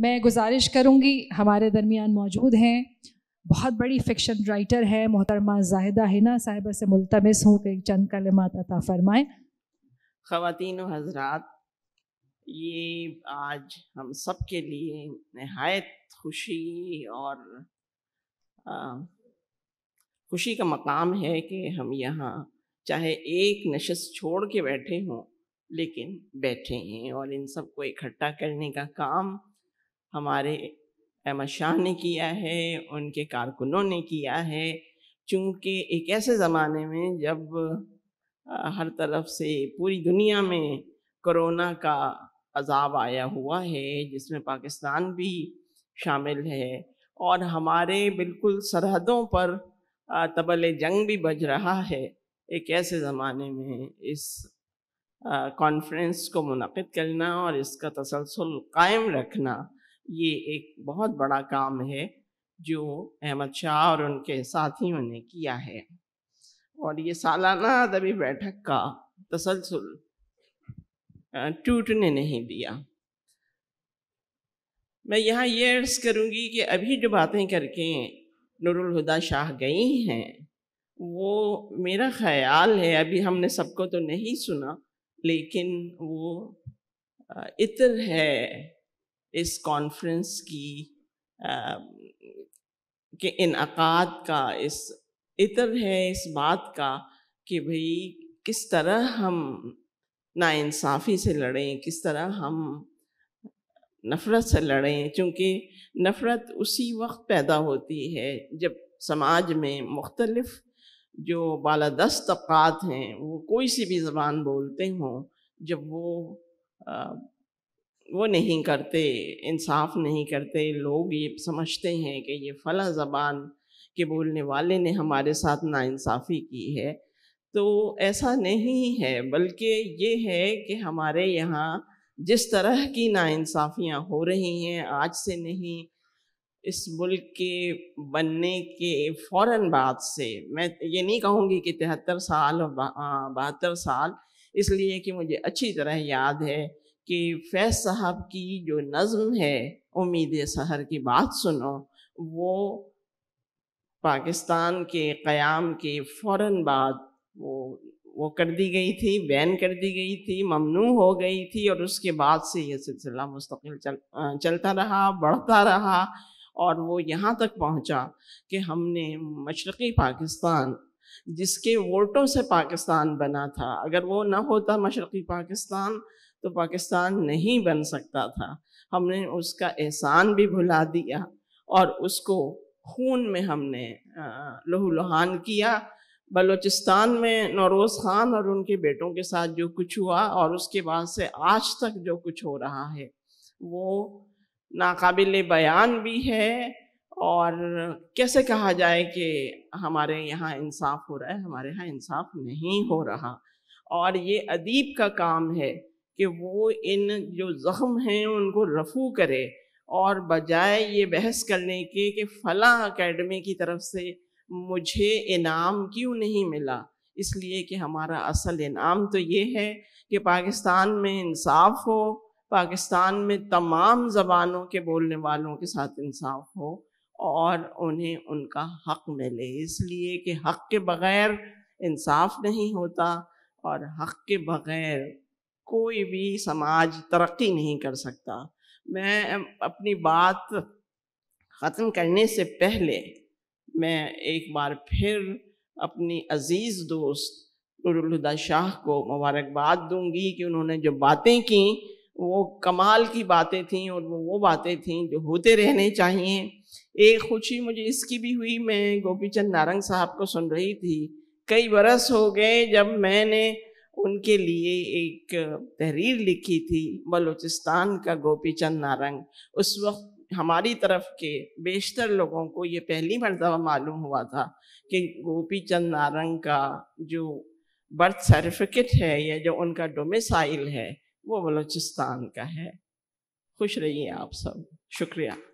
मैं गुजारिश करूँगी हमारे दरमियान मौजूद हैं बहुत बड़ी फिक्शन राइटर है मोहतरमा जाहिदा हिना साहिबा से मुलतमस हूँ तो कि चंद कल अता फरमाएँ ख़वान हजरात ये आज हम सब के लिए नहायत खुशी और आ, खुशी का मकाम है कि हम यहाँ चाहे एक नशस्त छोड़ के बैठे हों लेकिन बैठे हैं और इन सब को इकट्ठा करने का काम हमारे अहमद शाह ने किया है उनके कारकुनों ने किया है चूँकि एक ऐसे ज़माने में जब हर तरफ से पूरी दुनिया में कोरोना का अजाब आया हुआ है जिसमें पाकिस्तान भी शामिल है और हमारे बिल्कुल सरहदों पर तबल जंग भी बज रहा है एक ऐसे ज़माने में इस कॉन्फ्रेंस को मुनद करना और इसका तसलसल कायम रखना ये एक बहुत बड़ा काम है जो अहमद शाह और उनके साथियों ने किया है और ये सालाना अदबी बैठक का तसलसल टूटने नहीं दिया मैं यहाँ ये अर्ज़ करूँगी कि अभी जो बातें करके नूरुलहुदा शाह गई हैं वो मेरा ख्याल है अभी हमने सबको तो नहीं सुना लेकिन वो इतर है इस कॉन्फ्रेंस की के इनका का इस इतर है इस बात का कि भाई किस तरह हम नाइंसाफ़ी से लड़ें किस तरह हम नफ़रत से लड़ें चूँकि नफ़रत उसी वक्त पैदा होती है जब समाज में मुख्तलफ़ जो बालादस्त तबक़ात हैं वो कोई सी भी ज़बान बोलते हों जब वो वो नहीं करते इंसाफ नहीं करते लोग ये समझते हैं कि ये फ़ला ज़बान के बोलने वाले ने हमारे साथ नाइंसाफ़ी की है तो ऐसा नहीं है बल्कि ये है कि हमारे यहाँ जिस तरह की नाइंसाफ़ियाँ हो रही हैं आज से नहीं इस मुल्क के बनने के फ़ौर बाद से मैं ये नहीं कहूँगी कि तिहत्तर साल और बहत्तर साल इसलिए कि मुझे अच्छी तरह याद है कि फैज साहब की जो नज़म है उम्मीद सहर की बात सुनो वो पाकिस्तान के क़याम के फ़ौर बाद वो वो कर दी गई थी बैन कर दी गई थी ममनू हो गई थी और उसके बाद से यह सिलसिला मुस्तकिल चल चलता रहा बढ़ता रहा और वो यहाँ तक पहुँचा कि हमने मशरक़ी पाकिस्तान जिसके वोटों से पाकिस्तान बना था अगर वो ना होता मशरक़ी पाकिस्तान तो पाकिस्तान नहीं बन सकता था हमने उसका एहसान भी भुला दिया और उसको खून में हमने लहूलुहान किया बलूचिस्तान में नौरोज़ ख़ान और उनके बेटों के साथ जो कुछ हुआ और उसके बाद से आज तक जो कुछ हो रहा है वो नाकबिल बयान भी है और कैसे कहा जाए कि हमारे यहाँ इंसाफ हो रहा है हमारे यहाँ इंसाफ नहीं हो रहा और ये अदीब का काम है कि वो इन जो ज़ख्म हैं उनको रफू करे और बजाय ये बहस करने के कि फ़लाँ अकेडमी की तरफ से मुझे इनाम क्यों नहीं मिला इसलिए कि हमारा असल इनाम तो ये है कि पाकिस्तान में इंसाफ हो पाकिस्तान में तमाम ज़बानों के बोलने वालों के साथ इंसाफ हो और उन्हें उनका हक मिले इसलिए कि हक के बग़ैर इंसाफ नहीं होता और हक के बग़ैर कोई भी समाज तरक्की नहीं कर सकता मैं अपनी बात ख़त्म करने से पहले मैं एक बार फिर अपनी अज़ीज़ दोस्त नूरुलहदा शाह को मुबारकबाद दूंगी कि उन्होंने जो बातें की वो कमाल की बातें थीं और वो वो बातें थीं जो होते रहने चाहिए एक खुशी मुझे इसकी भी हुई मैं गोपी चंद नारंग साहब को सुन रही थी कई बरस हो गए जब मैंने उनके लिए एक तहरीर लिखी थी बलूचिस्तान का गोपी चंद नारंग उस वक्त हमारी तरफ के बेशतर लोगों को ये पहली मरतबा मालूम हुआ था कि गोपी चंद नारंग का जो बर्थ सर्टिफिकेट है या जो उनका डोमिसाइल है वो बलूचिस्तान का है खुश रहिए आप सब शुक्रिया